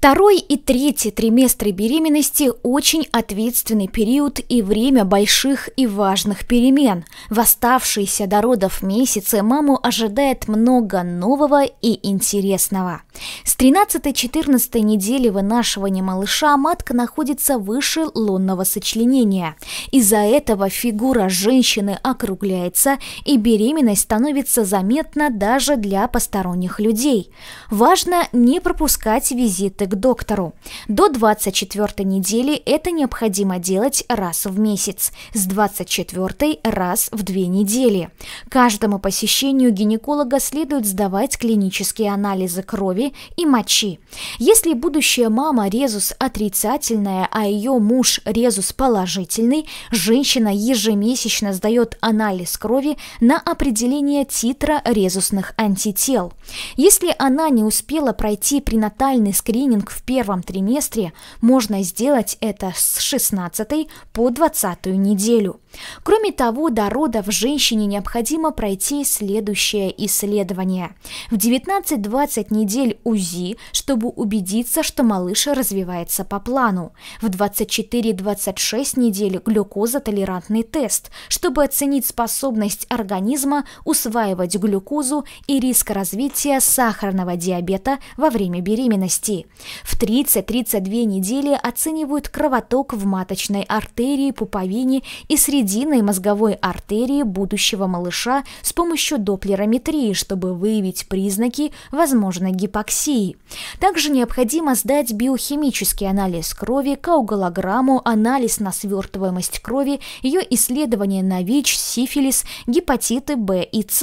Второй и третий триместры беременности – очень ответственный период и время больших и важных перемен. В оставшиеся до родов месяцы маму ожидает много нового и интересного. С 13-14 недели вынашивания малыша матка находится выше лунного сочленения. Из-за этого фигура женщины округляется и беременность становится заметна даже для посторонних людей. Важно не пропускать визиты к доктору. До 24 недели это необходимо делать раз в месяц, с 24 раз в две недели. Каждому посещению гинеколога следует сдавать клинические анализы крови и мочи. Если будущая мама резус отрицательная, а ее муж резус положительный, женщина ежемесячно сдает анализ крови на определение титра резусных антител. Если она не успела пройти пренатальный скрининг скрининг в первом триместре, можно сделать это с 16 по 20 неделю – Кроме того, до родов женщине необходимо пройти следующее исследование. В 19-20 недель УЗИ, чтобы убедиться, что малыш развивается по плану. В 24-26 недель глюкозотолерантный тест, чтобы оценить способность организма усваивать глюкозу и риск развития сахарного диабета во время беременности. В 30-32 недели оценивают кровоток в маточной артерии, пуповине и среди серединой мозговой артерии будущего малыша с помощью доплерометрии, чтобы выявить признаки возможной гипоксии. Также необходимо сдать биохимический анализ крови, каугалограмму, анализ на свертываемость крови, ее исследование на ВИЧ, сифилис, гепатиты Б и С.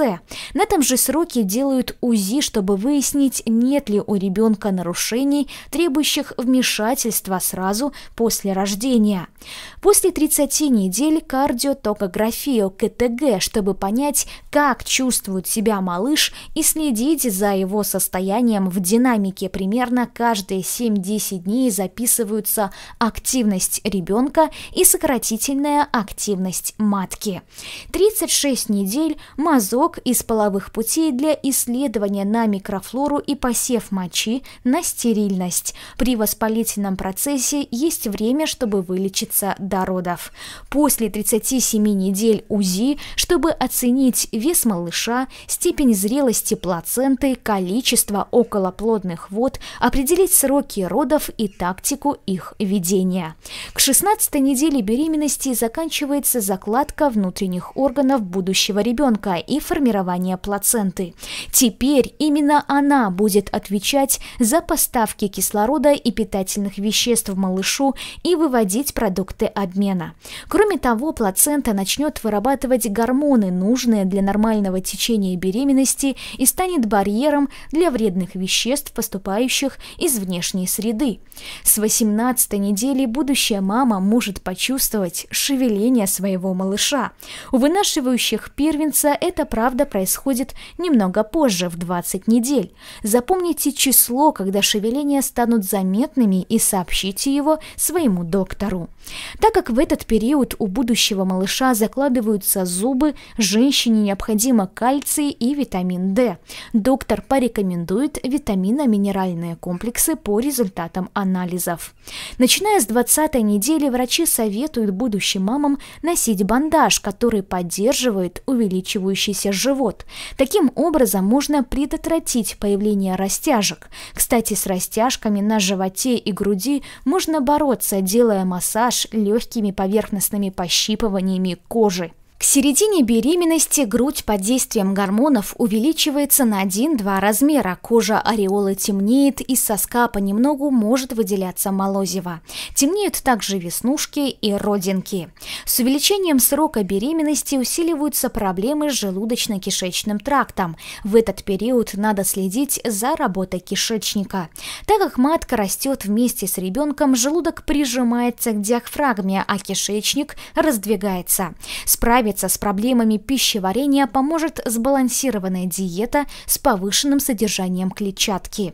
На этом же сроке делают УЗИ, чтобы выяснить, нет ли у ребенка нарушений, требующих вмешательства сразу после рождения. После 30 недель каждый кардиотокографию КТГ, чтобы понять, как чувствует себя малыш и следить за его состоянием в динамике. Примерно каждые 7-10 дней записываются активность ребенка и сократительная активность матки. 36 недель – мазок из половых путей для исследования на микрофлору и посев мочи на стерильность. При воспалительном процессе есть время, чтобы вылечиться до родов. После 30 27 недель УЗИ, чтобы оценить вес малыша, степень зрелости плаценты, количество околоплодных вод, определить сроки родов и тактику их ведения. К 16 неделе беременности заканчивается закладка внутренних органов будущего ребенка и формирование плаценты. Теперь именно она будет отвечать за поставки кислорода и питательных веществ малышу и выводить продукты обмена. Кроме того, плацента плацента начнет вырабатывать гормоны, нужные для нормального течения беременности, и станет барьером для вредных веществ, поступающих из внешней среды. С 18 недели будущая мама может почувствовать шевеление своего малыша. У вынашивающих первенца это, правда, происходит немного позже, в 20 недель. Запомните число, когда шевеления станут заметными, и сообщите его своему доктору. Так как в этот период у будущего спящего малыша закладываются зубы, женщине необходимо кальций и витамин D. Доктор порекомендует витаминно минеральные комплексы по результатам анализов. Начиная с 20 недели врачи советуют будущим мамам носить бандаж, который поддерживает увеличивающийся живот. Таким образом можно предотвратить появление растяжек. Кстати, с растяжками на животе и груди можно бороться, делая массаж легкими поверхностными пощипываниями требованиями кожи. К середине беременности грудь под действием гормонов увеличивается на 1-2 размера, кожа ореолы темнеет, из соска понемногу может выделяться молозиво. Темнеют также веснушки и родинки. С увеличением срока беременности усиливаются проблемы с желудочно-кишечным трактом. В этот период надо следить за работой кишечника. Так как матка растет вместе с ребенком, желудок прижимается к диафрагме, а кишечник раздвигается. Справиться справиться с проблемами пищеварения поможет сбалансированная диета с повышенным содержанием клетчатки.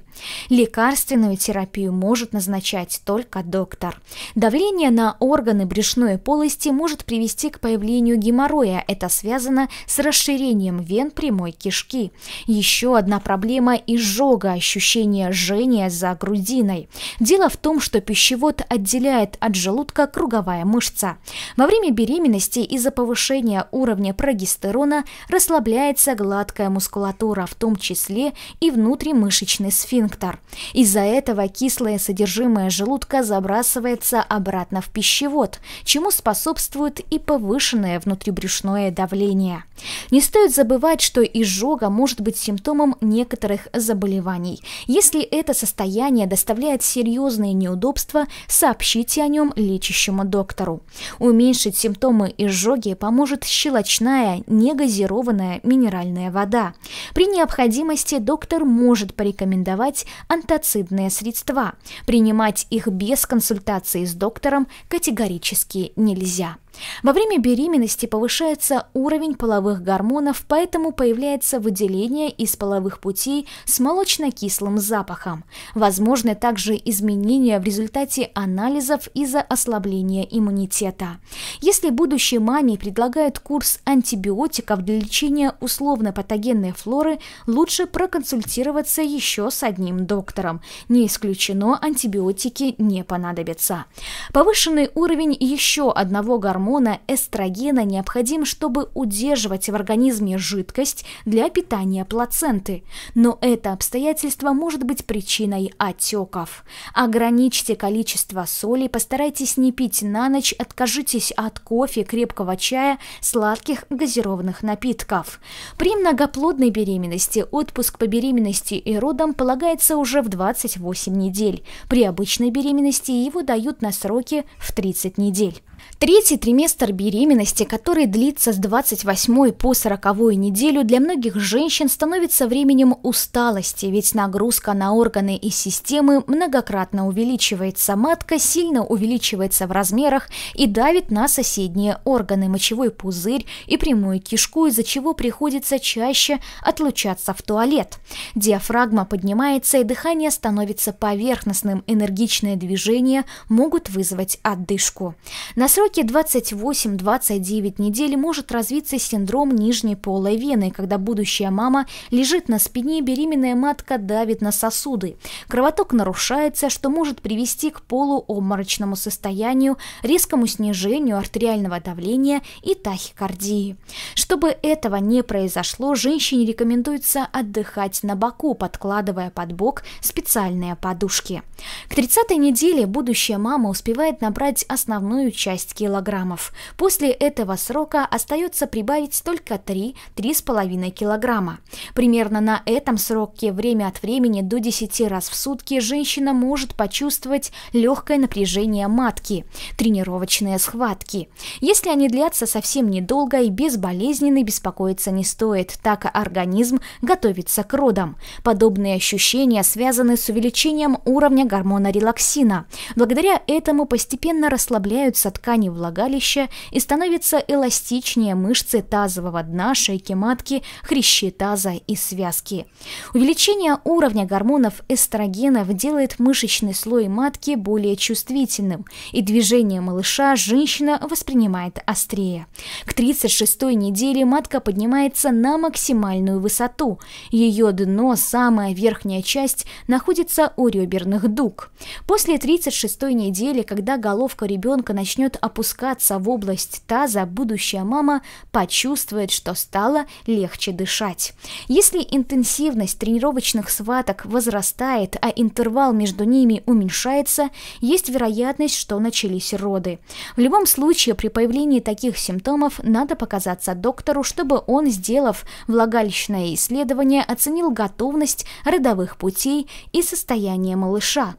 Лекарственную терапию может назначать только доктор. Давление на органы брюшной полости может привести к появлению геморроя. Это связано с расширением вен прямой кишки. Еще одна проблема – изжога, ощущение жжения за грудиной. Дело в том, что пищевод отделяет от желудка круговая мышца. Во время беременности из-за повышения повышения уровня прогестерона расслабляется гладкая мускулатура, в том числе и внутримышечный сфинктер. Из-за этого кислое содержимое желудка забрасывается обратно в пищевод, чему способствует и повышенное внутрибрюшное давление. Не стоит забывать, что изжога может быть симптомом некоторых заболеваний. Если это состояние доставляет серьезные неудобства, сообщите о нем лечащему доктору. Уменьшить симптомы изжоги поможет поможет щелочная, негазированная минеральная вода. При необходимости доктор может порекомендовать антоцидные средства. Принимать их без консультации с доктором категорически нельзя. Во время беременности повышается уровень половых гормонов, поэтому появляется выделение из половых путей с молочно-кислым запахом. Возможны также изменения в результате анализов из-за ослабления иммунитета. Если будущей маме предлагают курс антибиотиков для лечения условно-патогенной флоры, лучше проконсультироваться еще с одним доктором. Не исключено, антибиотики не понадобятся. Повышенный уровень еще одного гормона гормона эстрогена необходим, чтобы удерживать в организме жидкость для питания плаценты, но это обстоятельство может быть причиной отеков. Ограничьте количество соли, постарайтесь не пить на ночь, откажитесь от кофе, крепкого чая, сладких газированных напитков. При многоплодной беременности отпуск по беременности и родам полагается уже в 28 недель. При обычной беременности его дают на сроки в 30 недель. Третий триместр беременности, который длится с 28 по 40 неделю, для многих женщин становится временем усталости, ведь нагрузка на органы и системы многократно увеличивается. Матка сильно увеличивается в размерах и давит на соседние органы, мочевой пузырь и прямую кишку, из-за чего приходится чаще отлучаться в туалет. Диафрагма поднимается и дыхание становится поверхностным, энергичные движения могут вызвать отдышку. На сроке 28-29 недель может развиться синдром нижней полой вены, когда будущая мама лежит на спине, беременная матка давит на сосуды. Кровоток нарушается, что может привести к полуобморочному состоянию, резкому снижению артериального давления и тахикардии. Чтобы этого не произошло, женщине рекомендуется отдыхать на боку, подкладывая под бок специальные подушки. К 30 неделе будущая мама успевает набрать основную часть 6 килограммов. После этого срока остается прибавить только 3-3,5 килограмма. Примерно на этом сроке время от времени до 10 раз в сутки женщина может почувствовать легкое напряжение матки, тренировочные схватки. Если они длятся совсем недолго и безболезненно, беспокоиться не стоит, так организм готовится к родам. Подобные ощущения связаны с увеличением уровня гормона релаксина. Благодаря этому постепенно расслабляются ткани ткани влагалища и становятся эластичнее мышцы тазового дна, шейки матки, хрящи таза и связки. Увеличение уровня гормонов эстрогенов делает мышечный слой матки более чувствительным, и движение малыша женщина воспринимает острее. К 36-й неделе матка поднимается на максимальную высоту. Ее дно, самая верхняя часть, находится у реберных дуг. После 36-й недели, когда головка ребенка начнет начнет опускаться в область таза, будущая мама почувствует, что стало легче дышать. Если интенсивность тренировочных схваток возрастает, а интервал между ними уменьшается, есть вероятность, что начались роды. В любом случае, при появлении таких симптомов надо показаться доктору, чтобы он, сделав влагалищное исследование, оценил готовность родовых путей и состояние малыша.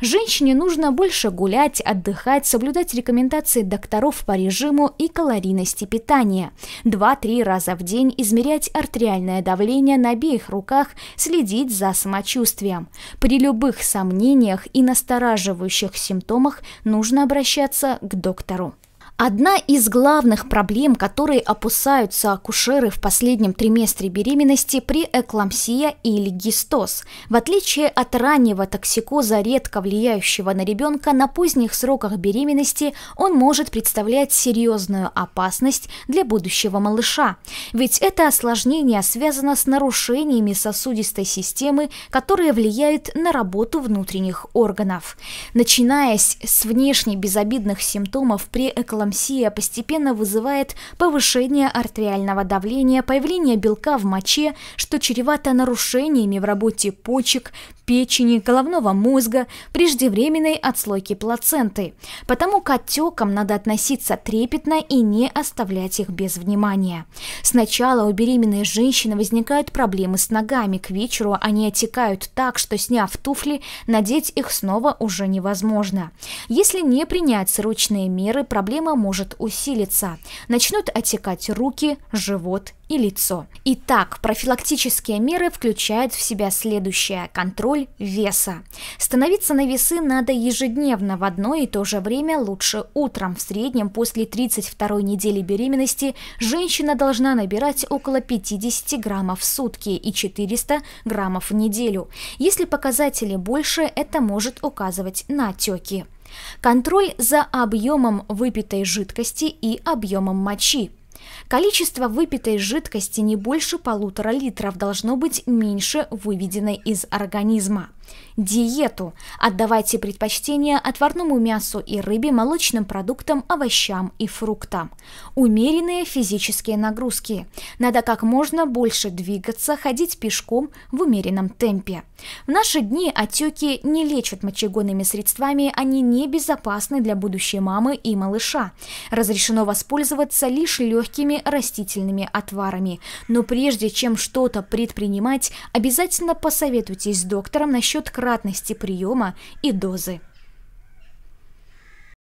Женщине нужно больше гулять, отдыхать, соблюдать рекомендации консультации докторов по режиму и калорийности питания. два-три раза в день измерять артериальное давление на обеих руках, следить за самочувствием. При любых сомнениях и настораживающих симптомах нужно обращаться к доктору. Одна из главных проблем, которые опускаются акушеры в последнем триместре беременности при эклампсия или гистоз. В отличие от раннего токсикоза, редко влияющего на ребенка, на поздних сроках беременности он может представлять серьезную опасность для будущего малыша. Ведь это осложнение связано с нарушениями сосудистой системы, которые влияют на работу внутренних органов. начинаясь с внешне безобидных симптомов при эклампсии, ламсия постепенно вызывает повышение артериального давления, появление белка в моче, что чревато нарушениями в работе почек, печени, головного мозга, преждевременной отслойки плаценты. Потому к отекам надо относиться трепетно и не оставлять их без внимания. Сначала у беременной женщины возникают проблемы с ногами, к вечеру они отекают так, что сняв туфли, надеть их снова уже невозможно. Если не принять срочные меры, проблема может усилиться. Начнут отекать руки, живот и лицо. Итак, профилактические меры включают в себя следующее – контроль контроль веса. Становиться на весы надо ежедневно в одно и то же время, лучше утром. В среднем после 32 недели беременности женщина должна набирать около 50 граммов в сутки и 400 граммов в неделю. Если показатели больше, это может указывать на отеки. Контроль за объемом выпитой жидкости и объемом мочи. Количество выпитой жидкости не больше полутора литров должно быть меньше выведенной из организма. Диету. Отдавайте предпочтение отварному мясу и рыбе, молочным продуктам, овощам и фруктам. Умеренные физические нагрузки. Надо как можно больше двигаться, ходить пешком в умеренном темпе. В наши дни отеки не лечат мочегонными средствами, они небезопасны для будущей мамы и малыша. Разрешено воспользоваться лишь легкими растительными отварами. Но прежде чем что-то предпринимать, обязательно посоветуйтесь с доктором насчет счет кратности приема и дозы.